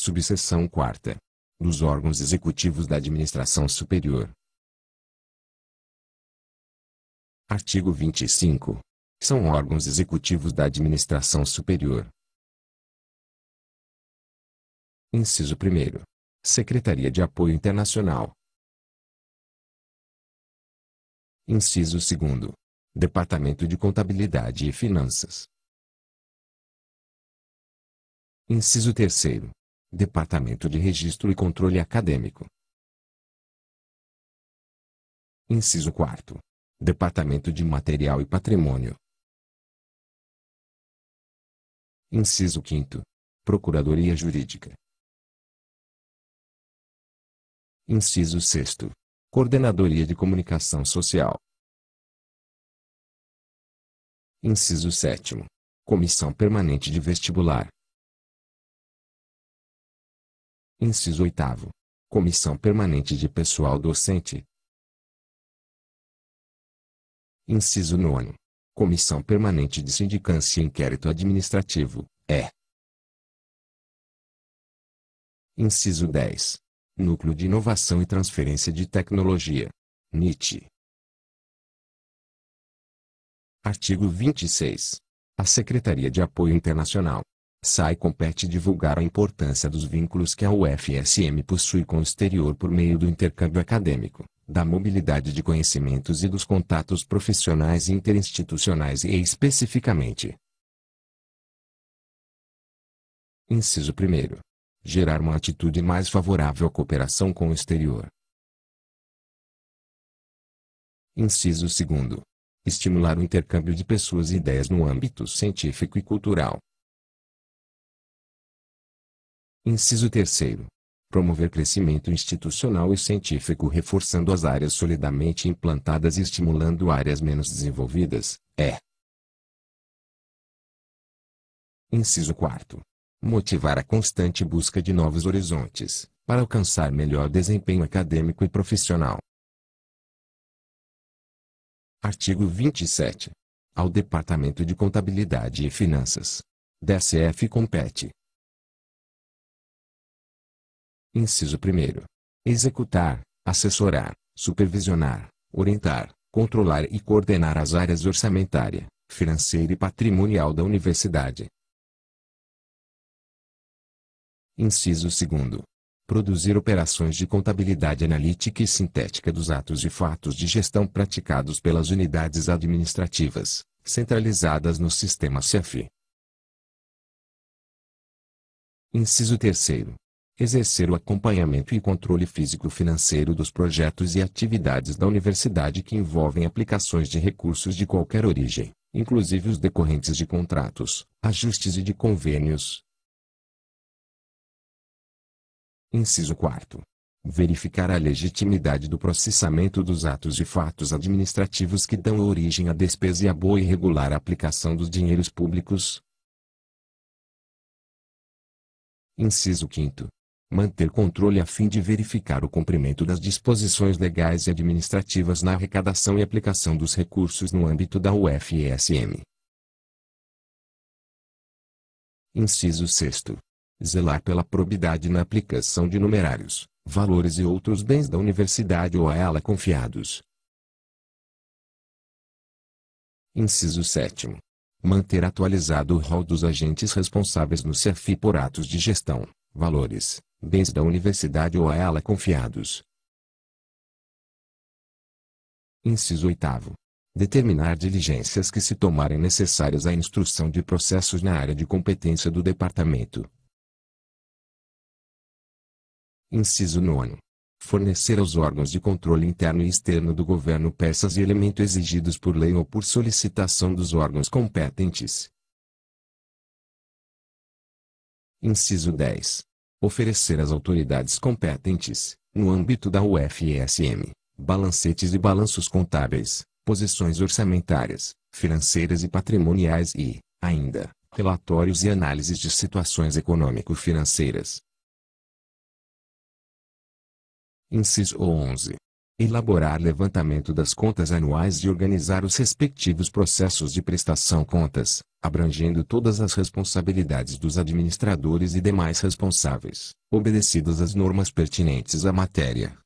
Subseção 4. Dos órgãos executivos da administração superior. Artigo 25. São órgãos executivos da administração superior. Inciso 1. Secretaria de Apoio Internacional. Inciso 2. Departamento de Contabilidade e Finanças. Inciso 3. Departamento de Registro e Controle Acadêmico. Inciso 4. Departamento de Material e Patrimônio. Inciso 5. Procuradoria Jurídica. Inciso 6. Coordenadoria de Comunicação Social. Inciso 7. Comissão Permanente de Vestibular. Inciso 8 Comissão Permanente de Pessoal Docente. Inciso 9 Comissão Permanente de Sindicância e Inquérito Administrativo, é. Inciso 10. Núcleo de Inovação e Transferência de Tecnologia. NIT. Artigo 26. A Secretaria de Apoio Internacional, SAI compete divulgar a importância dos vínculos que a UFSM possui com o exterior por meio do intercâmbio acadêmico, da mobilidade de conhecimentos e dos contatos profissionais e interinstitucionais e especificamente. Inciso 1. Gerar uma atitude mais favorável à cooperação com o exterior. Inciso 2. Estimular o intercâmbio de pessoas e ideias no âmbito científico e cultural, Inciso terceiro. Promover crescimento institucional e científico reforçando as áreas solidamente implantadas e estimulando áreas menos desenvolvidas, é. Inciso quarto. Motivar a constante busca de novos horizontes, para alcançar melhor desempenho acadêmico e profissional. Artigo 27. Ao Departamento de Contabilidade e Finanças. DCF compete Inciso 1. Executar, assessorar, supervisionar, orientar, controlar e coordenar as áreas orçamentária, financeira e patrimonial da universidade. Inciso 2. Produzir operações de contabilidade analítica e sintética dos atos e fatos de gestão praticados pelas unidades administrativas, centralizadas no sistema CEF. Inciso 3 exercer o acompanhamento e controle físico-financeiro dos projetos e atividades da universidade que envolvem aplicações de recursos de qualquer origem, inclusive os decorrentes de contratos, ajustes e de convênios. Inciso 4. Verificar a legitimidade do processamento dos atos e fatos administrativos que dão origem à despesa e à boa e regular aplicação dos dinheiros públicos. Inciso 5 manter controle a fim de verificar o cumprimento das disposições legais e administrativas na arrecadação e aplicação dos recursos no âmbito da UFSM. Inciso 6. Zelar pela probidade na aplicação de numerários, valores e outros bens da universidade ou a ela confiados. Inciso 7. Manter atualizado o rol dos agentes responsáveis no CEFI por atos de gestão, valores, bens da universidade ou a ela confiados. Inciso 8. Determinar diligências que se tomarem necessárias à instrução de processos na área de competência do departamento. Inciso 9 fornecer aos órgãos de controle interno e externo do governo peças e elementos exigidos por lei ou por solicitação dos órgãos competentes. Inciso 10 oferecer às autoridades competentes, no âmbito da UFSM, balancetes e balanços contábeis, posições orçamentárias, financeiras e patrimoniais e, ainda, relatórios e análises de situações econômico-financeiras. Inciso 11. Elaborar levantamento das contas anuais e organizar os respectivos processos de prestação contas, abrangendo todas as responsabilidades dos administradores e demais responsáveis, obedecidas as normas pertinentes à matéria.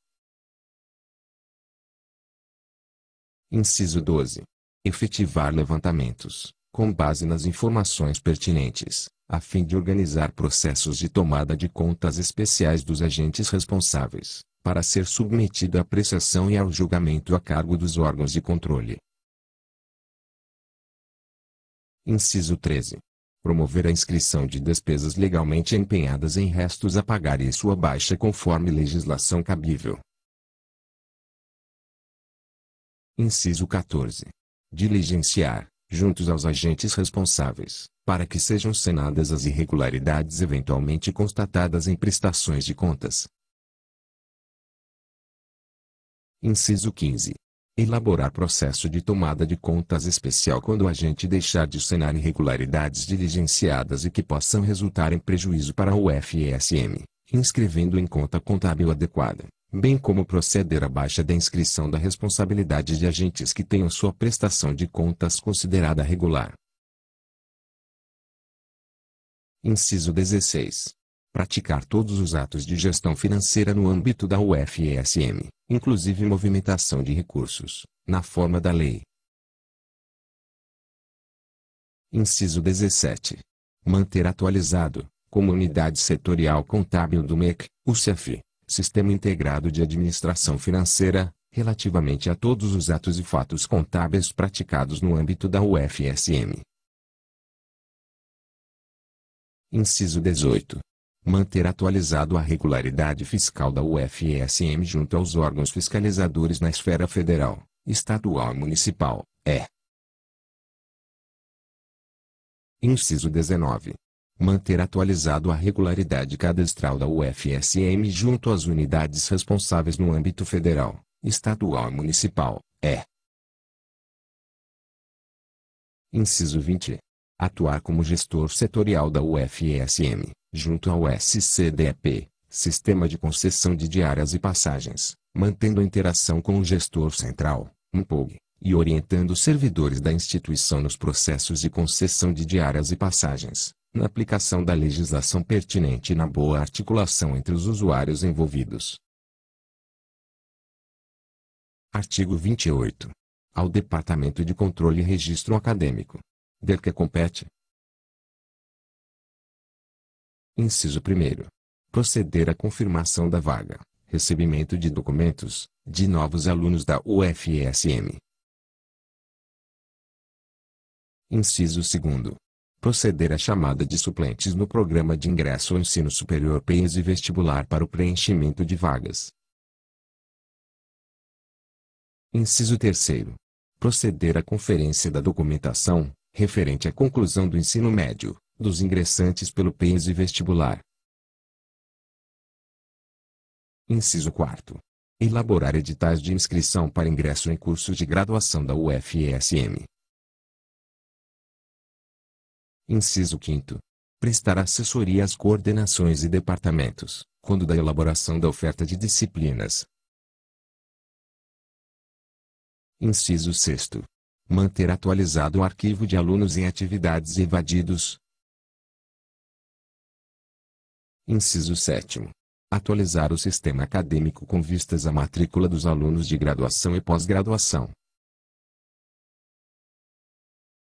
Inciso 12. Efetivar levantamentos, com base nas informações pertinentes, a fim de organizar processos de tomada de contas especiais dos agentes responsáveis, para ser submetido à apreciação e ao julgamento a cargo dos órgãos de controle, Inciso 13. Promover a inscrição de despesas legalmente empenhadas em restos a pagar e sua baixa conforme legislação cabível. Inciso 14. Diligenciar, juntos aos agentes responsáveis, para que sejam cenadas as irregularidades eventualmente constatadas em prestações de contas. Inciso 15. Elaborar processo de tomada de contas especial quando o agente deixar de cenar irregularidades diligenciadas e que possam resultar em prejuízo para o FSM, inscrevendo em conta contábil adequada, bem como proceder à baixa da inscrição da responsabilidade de agentes que tenham sua prestação de contas considerada regular. Inciso 16 praticar todos os atos de gestão financeira no âmbito da UFSM, inclusive movimentação de recursos, na forma da lei. Inciso 17. Manter atualizado, como unidade setorial contábil do MEC, o CEF, Sistema Integrado de Administração Financeira, relativamente a todos os atos e fatos contábeis praticados no âmbito da UFSM. Inciso 18 manter atualizado a regularidade fiscal da UFSM junto aos órgãos fiscalizadores na esfera federal, estadual e municipal, é. Inciso 19. Manter atualizado a regularidade cadastral da UFSM junto às unidades responsáveis no âmbito federal, estadual e municipal, é. Inciso 20 atuar como gestor setorial da UFSM, junto ao SCDP, Sistema de Concessão de Diárias e Passagens, mantendo a interação com o gestor central, MPOG, e orientando os servidores da instituição nos processos de concessão de diárias e passagens, na aplicação da legislação pertinente e na boa articulação entre os usuários envolvidos. Artigo 28. Ao Departamento de Controle e Registro Acadêmico Der que compete. Inciso 1. Proceder à confirmação da vaga, recebimento de documentos, de novos alunos da UFSM. Inciso 2. Proceder à chamada de suplentes no programa de ingresso ao ensino superior PES e vestibular para o preenchimento de vagas. Inciso 3. Proceder à conferência da documentação, referente à conclusão do ensino médio, dos ingressantes pelo PENS e vestibular. Inciso 4. Elaborar editais de inscrição para ingresso em curso de graduação da UFSM. Inciso 5. Prestar assessoria às coordenações e departamentos, quando da elaboração da oferta de disciplinas. Inciso 6 Manter atualizado o arquivo de alunos em atividades evadidos. Inciso 7. Atualizar o sistema acadêmico com vistas à matrícula dos alunos de graduação e pós-graduação.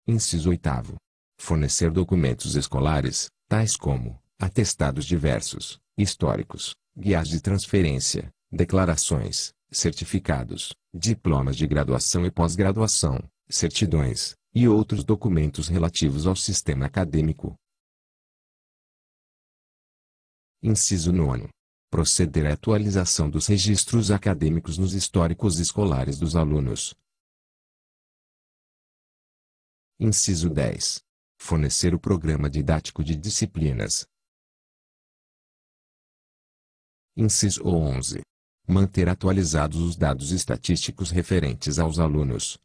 Inciso 8. Fornecer documentos escolares, tais como atestados diversos, históricos, guias de transferência, declarações, certificados, diplomas de graduação e pós-graduação, certidões, e outros documentos relativos ao sistema acadêmico. Inciso 9. Proceder à atualização dos registros acadêmicos nos históricos escolares dos alunos. Inciso 10. Fornecer o programa didático de disciplinas. Inciso 11. Manter atualizados os dados estatísticos referentes aos alunos,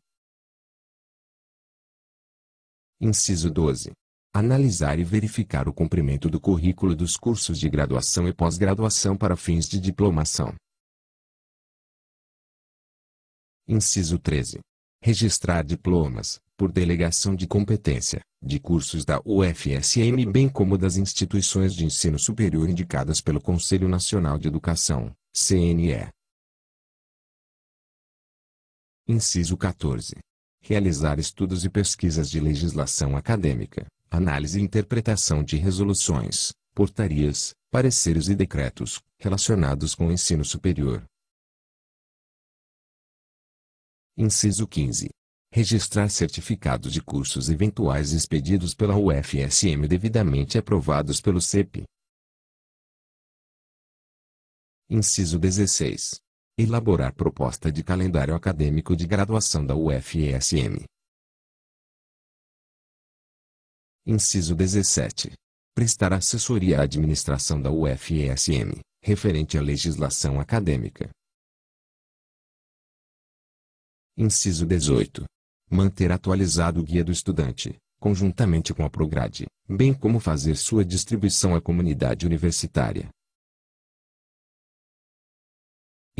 Inciso 12. Analisar e verificar o cumprimento do currículo dos cursos de graduação e pós-graduação para fins de diplomação. Inciso 13. Registrar diplomas, por delegação de competência, de cursos da UFSM bem como das instituições de ensino superior indicadas pelo Conselho Nacional de Educação, CNE. Inciso 14 realizar estudos e pesquisas de legislação acadêmica, análise e interpretação de resoluções, portarias, pareceres e decretos relacionados com o ensino superior. Inciso 15. Registrar certificados de cursos eventuais expedidos pela UFSM devidamente aprovados pelo CEP. Inciso 16 Elaborar proposta de calendário acadêmico de graduação da UFSM. Inciso 17. Prestar assessoria à administração da UFSM, referente à legislação acadêmica. Inciso 18. Manter atualizado o Guia do Estudante, conjuntamente com a Prograde, bem como fazer sua distribuição à comunidade universitária,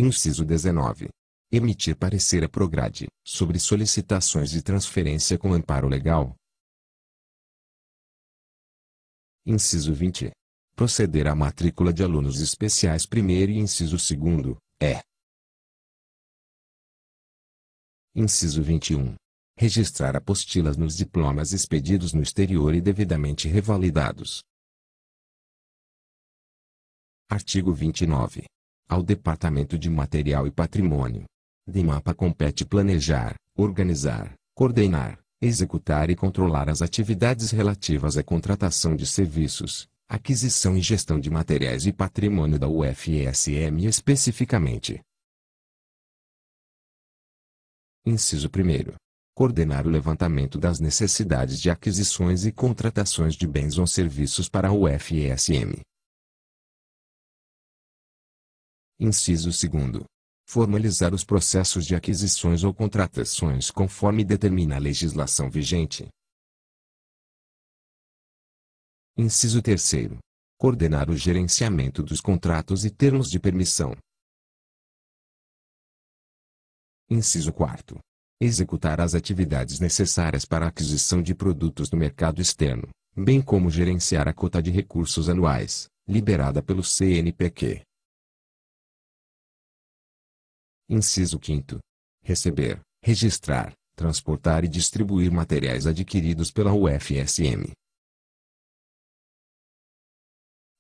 Inciso 19. Emitir parecer a Prograde, sobre solicitações de transferência com amparo legal. Inciso 20. Proceder à matrícula de alunos especiais primeiro e inciso 2, é. Inciso 21. Registrar apostilas nos diplomas expedidos no exterior e devidamente revalidados. Artigo 29. Ao Departamento de Material e Patrimônio de Mapa compete planejar, organizar, coordenar, executar e controlar as atividades relativas à contratação de serviços, aquisição e gestão de materiais e patrimônio da UFSM especificamente. Inciso 1. Coordenar o levantamento das necessidades de aquisições e contratações de bens ou serviços para a UFSM. Inciso 2. Formalizar os processos de aquisições ou contratações conforme determina a legislação vigente. Inciso 3. Coordenar o gerenciamento dos contratos e termos de permissão. Inciso 4. Executar as atividades necessárias para a aquisição de produtos do mercado externo, bem como gerenciar a cota de recursos anuais, liberada pelo CNPq. Inciso 5. Receber, registrar, transportar e distribuir materiais adquiridos pela UFSM.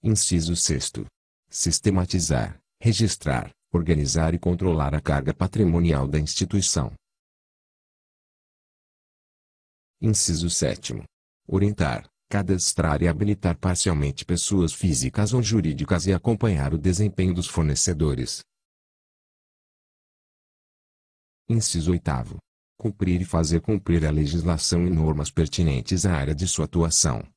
Inciso 6. Sistematizar, registrar, organizar e controlar a carga patrimonial da instituição. Inciso 7. Orientar, cadastrar e habilitar parcialmente pessoas físicas ou jurídicas e acompanhar o desempenho dos fornecedores, Inciso 8. Cumprir e fazer cumprir a legislação e normas pertinentes à área de sua atuação.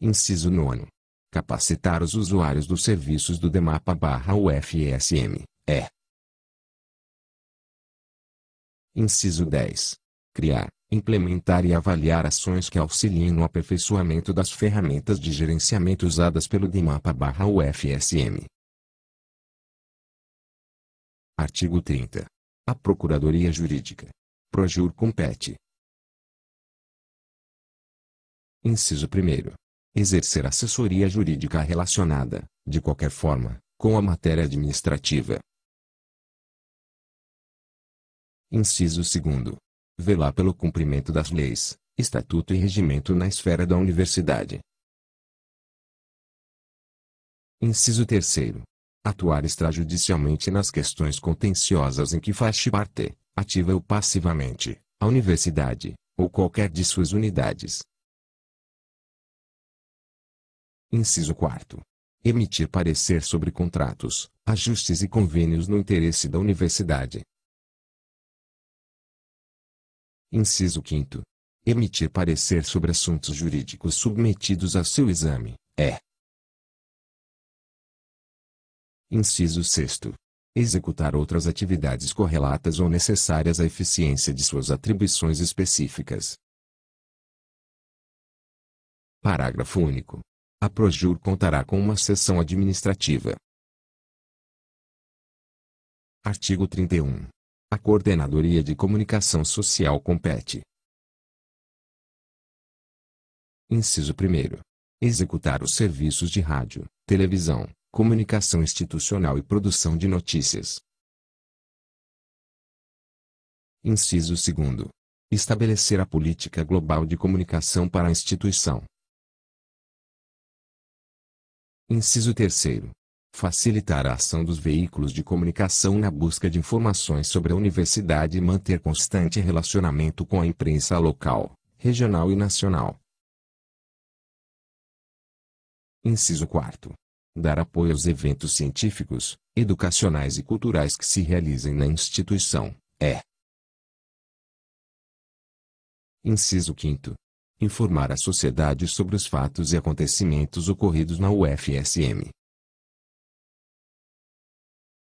Inciso 9. Capacitar os usuários dos serviços do DEMAPA barra UFSM, é. Inciso 10. Criar, implementar e avaliar ações que auxiliem no aperfeiçoamento das ferramentas de gerenciamento usadas pelo DEMAPA barra UFSM, Artigo 30. A Procuradoria Jurídica. Projur compete. Inciso 1. Exercer assessoria jurídica relacionada, de qualquer forma, com a matéria administrativa. Inciso 2. Velar pelo cumprimento das leis, estatuto e regimento na esfera da universidade. Inciso 3 atuar extrajudicialmente nas questões contenciosas em que faz parte, ativa ou passivamente, a universidade, ou qualquer de suas unidades. Inciso 4. Emitir parecer sobre contratos, ajustes e convênios no interesse da universidade. Inciso 5. Emitir parecer sobre assuntos jurídicos submetidos a seu exame, é, Inciso 6. Executar outras atividades correlatas ou necessárias à eficiência de suas atribuições específicas. Parágrafo único. A Projur contará com uma seção administrativa. Artigo 31. A Coordenadoria de Comunicação Social compete. Inciso 1. Executar os serviços de rádio, televisão, comunicação institucional e produção de notícias. Inciso 2. Estabelecer a política global de comunicação para a instituição. Inciso 3. Facilitar a ação dos veículos de comunicação na busca de informações sobre a universidade e manter constante relacionamento com a imprensa local, regional e nacional. Inciso 4 dar apoio aos eventos científicos, educacionais e culturais que se realizem na instituição, é. Inciso 5. Informar a sociedade sobre os fatos e acontecimentos ocorridos na UFSM.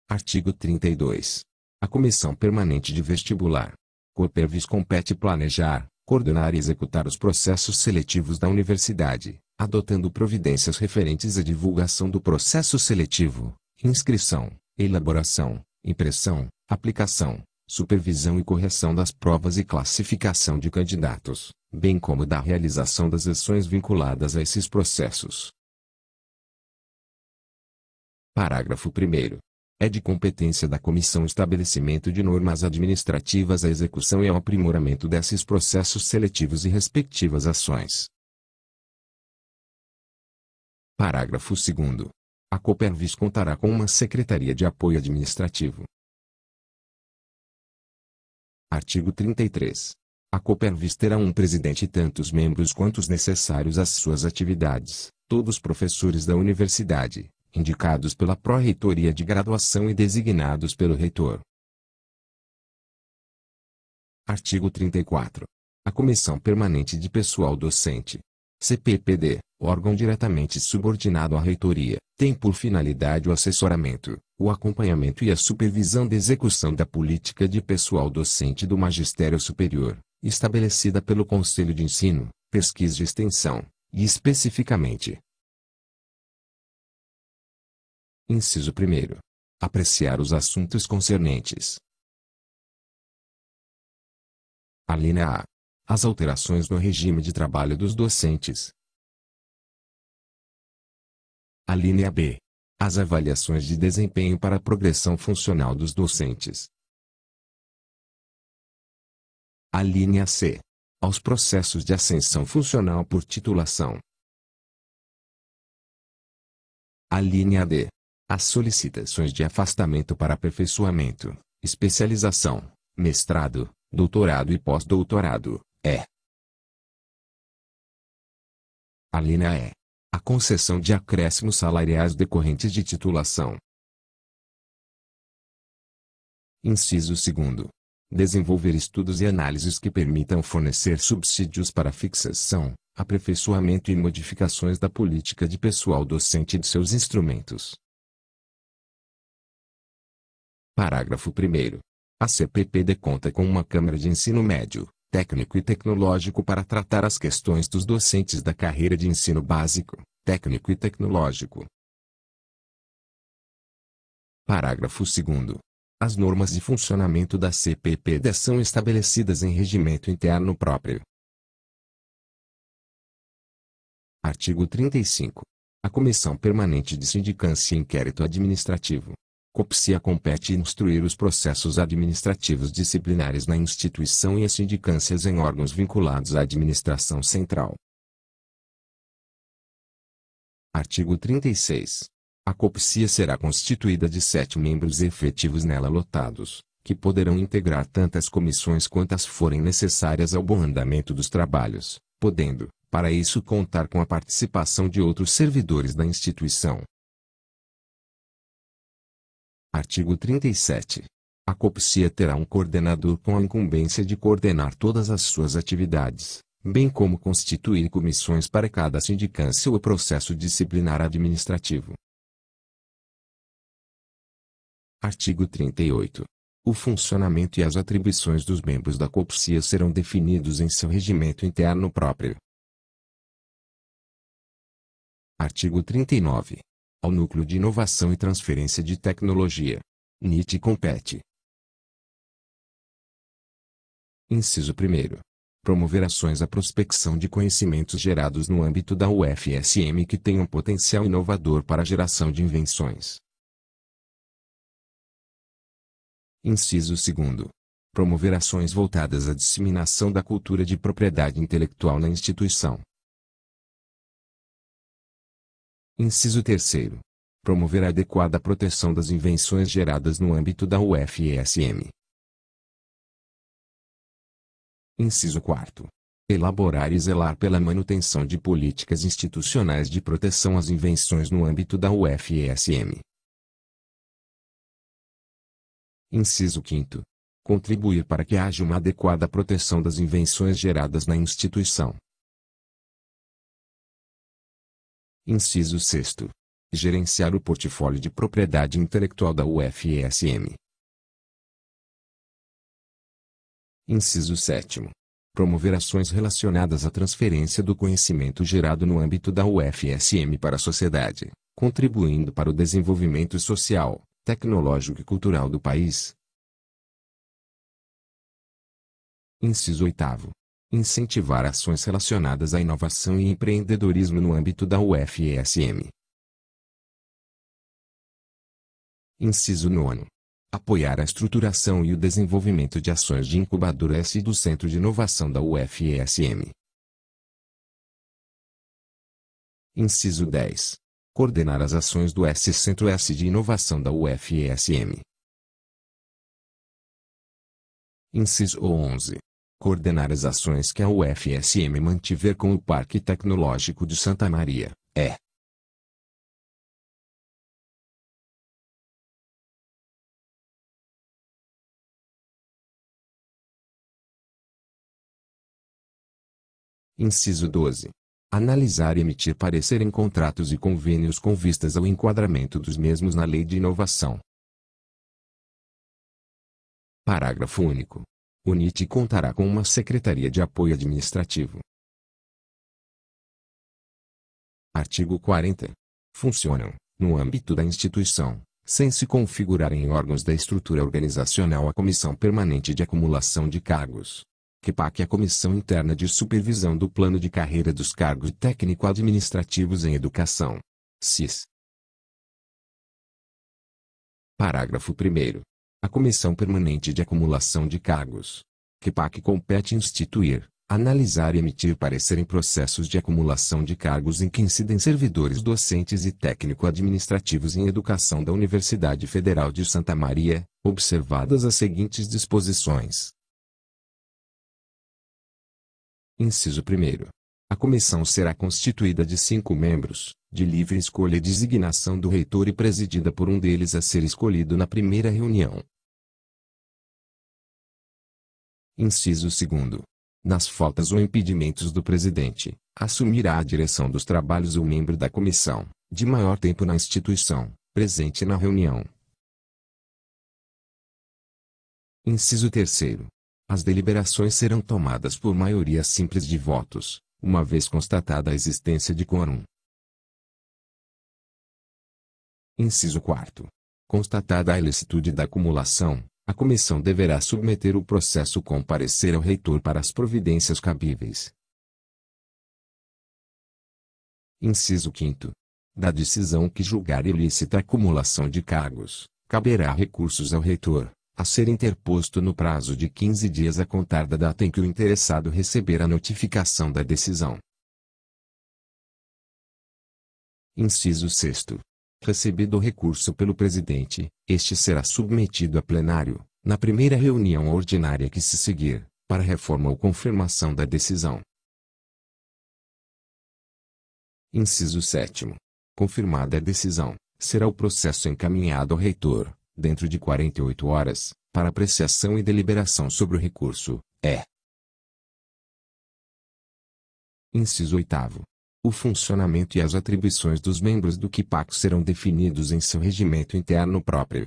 Artigo 32. A Comissão Permanente de Vestibular, Copervis compete planejar, coordenar e executar os processos seletivos da universidade, adotando providências referentes à divulgação do processo seletivo, inscrição, elaboração, impressão, aplicação, supervisão e correção das provas e classificação de candidatos, bem como da realização das ações vinculadas a esses processos. Parágrafo 1. É de competência da Comissão estabelecimento de normas administrativas à execução e ao aprimoramento desses processos seletivos e respectivas ações. Parágrafo 2 A Copervis contará com uma Secretaria de Apoio Administrativo. Artigo 33. A Copervis terá um presidente e tantos membros quantos necessários às suas atividades, todos professores da universidade, indicados pela Pró-Reitoria de Graduação e designados pelo reitor. Artigo 34. A Comissão Permanente de Pessoal Docente, CPPD, órgão diretamente subordinado à reitoria, tem por finalidade o assessoramento, o acompanhamento e a supervisão da execução da política de pessoal docente do magistério superior, estabelecida pelo Conselho de Ensino, Pesquisa e Extensão, e especificamente. Inciso 1. Apreciar os assuntos concernentes. Alínea A. As alterações no regime de trabalho dos docentes, linha B. As avaliações de desempenho para a progressão funcional dos docentes. linha C. Aos processos de ascensão funcional por titulação. linha D. As solicitações de afastamento para aperfeiçoamento, especialização, mestrado, doutorado e pós-doutorado, é. linha E a concessão de acréscimos salariais decorrentes de titulação. Inciso 2. Desenvolver estudos e análises que permitam fornecer subsídios para fixação, aperfeiçoamento e modificações da política de pessoal docente e de seus instrumentos. Parágrafo 1. A CPP conta com uma Câmara de Ensino Médio, técnico e tecnológico para tratar as questões dos docentes da carreira de ensino básico, técnico e tecnológico. Parágrafo 2. As normas de funcionamento da CPPD são estabelecidas em regimento interno próprio. Artigo 35. A Comissão Permanente de Sindicância e Inquérito Administrativo, COPSIA compete instruir os processos administrativos disciplinares na instituição e as sindicâncias em órgãos vinculados à administração central. Artigo 36. A COPSIA será constituída de sete membros efetivos nela lotados, que poderão integrar tantas comissões quantas forem necessárias ao bom andamento dos trabalhos, podendo, para isso contar com a participação de outros servidores da instituição, Artigo 37. A COPSIA terá um coordenador com a incumbência de coordenar todas as suas atividades, bem como constituir comissões para cada sindicância ou processo disciplinar administrativo. Artigo 38. O funcionamento e as atribuições dos membros da COPSIA serão definidos em seu regimento interno próprio. Artigo 39 ao Núcleo de Inovação e Transferência de Tecnologia. NIT compete. Inciso 1. Promover ações à prospecção de conhecimentos gerados no âmbito da UFSM que tenham potencial inovador para a geração de invenções. Inciso 2. Promover ações voltadas à disseminação da cultura de propriedade intelectual na instituição. Inciso 3. Promover a adequada proteção das invenções geradas no âmbito da UFSM. Inciso 4. Elaborar e zelar pela manutenção de políticas institucionais de proteção às invenções no âmbito da UFSM. Inciso 5. Contribuir para que haja uma adequada proteção das invenções geradas na instituição. Inciso 6. Gerenciar o portfólio de propriedade intelectual da UFSM. Inciso 7. Promover ações relacionadas à transferência do conhecimento gerado no âmbito da UFSM para a sociedade, contribuindo para o desenvolvimento social, tecnológico e cultural do país. Inciso 8 incentivar ações relacionadas à inovação e empreendedorismo no âmbito da UFSM. Inciso 9. Apoiar a estruturação e o desenvolvimento de ações de incubadora S do Centro de Inovação da UFSM. Inciso 10. Coordenar as ações do S-Centro S de Inovação da UFSM. Inciso 11 coordenar as ações que a UFSM mantiver com o Parque Tecnológico de Santa Maria, é. Inciso 12. Analisar e emitir parecer em contratos e convênios com vistas ao enquadramento dos mesmos na Lei de Inovação. Parágrafo único. O NIT contará com uma Secretaria de Apoio Administrativo. Artigo 40. Funcionam, no âmbito da instituição, sem se configurarem órgãos da estrutura organizacional a Comissão Permanente de Acumulação de Cargos, é a Comissão Interna de Supervisão do Plano de Carreira dos Cargos Técnico-Administrativos em Educação, CIS. Parágrafo 1 a Comissão Permanente de Acumulação de Cargos, que PAC compete instituir, analisar e emitir parecer em processos de acumulação de cargos em que incidem servidores docentes e técnico-administrativos em educação da Universidade Federal de Santa Maria, observadas as seguintes disposições. Inciso 1. A comissão será constituída de cinco membros, de livre escolha e designação do reitor e presidida por um deles a ser escolhido na primeira reunião, Inciso 2. Nas faltas ou impedimentos do presidente, assumirá a direção dos trabalhos o membro da comissão, de maior tempo na instituição, presente na reunião. Inciso 3. As deliberações serão tomadas por maioria simples de votos, uma vez constatada a existência de quórum. Inciso 4. Constatada a ilicitude da acumulação, a comissão deverá submeter o processo com parecer ao reitor para as providências cabíveis. Inciso 5. Da decisão que julgar ilícita a acumulação de cargos, caberá recursos ao reitor, a ser interposto no prazo de 15 dias a contar da data em que o interessado receber a notificação da decisão. Inciso 6. Recebido o recurso pelo presidente, este será submetido a plenário, na primeira reunião ordinária que se seguir, para reforma ou confirmação da decisão. Inciso 7. Confirmada a decisão, será o processo encaminhado ao reitor, dentro de 48 horas, para apreciação e deliberação sobre o recurso. É. Inciso 8 o funcionamento e as atribuições dos membros do CIPAC serão definidos em seu regimento interno próprio.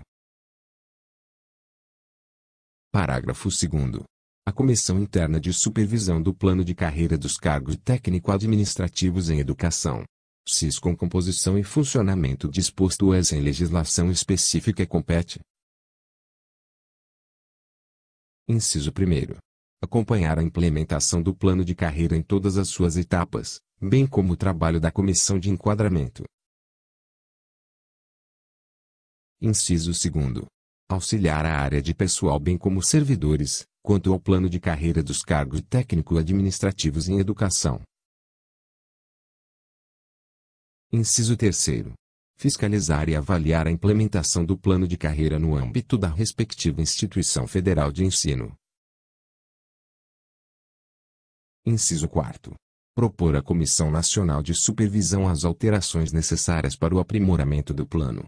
Parágrafo 2. A Comissão Interna de Supervisão do Plano de Carreira dos Cargos Técnico-Administrativos em Educação, CIS com composição e funcionamento disposto as em legislação específica compete. Inciso 1. Acompanhar a implementação do plano de carreira em todas as suas etapas, bem como o trabalho da comissão de enquadramento. Inciso 2. Auxiliar a área de pessoal bem como servidores, quanto ao plano de carreira dos cargos técnico-administrativos em educação. Inciso 3. Fiscalizar e avaliar a implementação do plano de carreira no âmbito da respectiva instituição federal de ensino. Inciso 4 propor à Comissão Nacional de Supervisão as alterações necessárias para o aprimoramento do plano.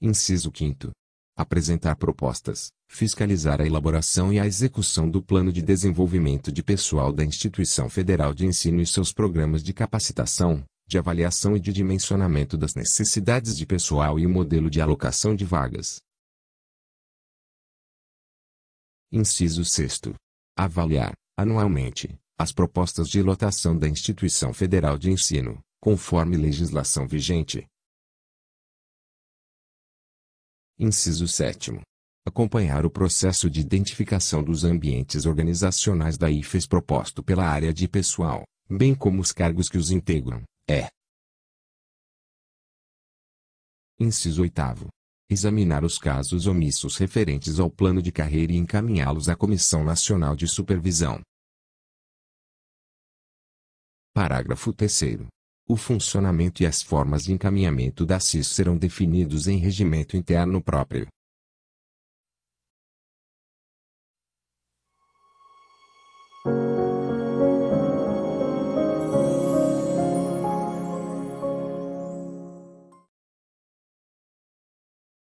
Inciso 5. Apresentar propostas, fiscalizar a elaboração e a execução do Plano de Desenvolvimento de Pessoal da Instituição Federal de Ensino e seus programas de capacitação, de avaliação e de dimensionamento das necessidades de pessoal e o modelo de alocação de vagas. Inciso 6. Avaliar, anualmente, as propostas de lotação da instituição federal de ensino, conforme legislação vigente. Inciso 7. Acompanhar o processo de identificação dos ambientes organizacionais da IFES proposto pela área de pessoal, bem como os cargos que os integram, é. Inciso 8 examinar os casos omissos referentes ao plano de carreira e encaminhá-los à Comissão Nacional de Supervisão. Parágrafo 3 o funcionamento e as formas de encaminhamento da CIS serão definidos em regimento interno próprio.